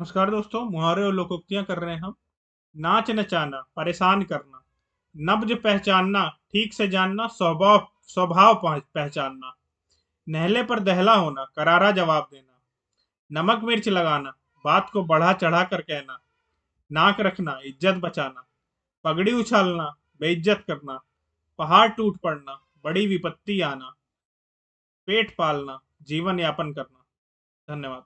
नमस्कार दोस्तों मुहावरे और लोकोक्तियां कर रहे हैं हम नाच नचाना परेशान करना नब्ज पहचानना ठीक से जानना स्वभाव स्वभाव पहचानना नहले पर दहला होना करारा जवाब देना नमक मिर्च लगाना बात को बढ़ा चढ़ा कर कहना नाक रखना इज्जत बचाना पगड़ी उछालना बेइज्जत करना पहाड़ टूट पड़ना बड़ी विपत्ति आना पेट पालना जीवन यापन करना धन्यवाद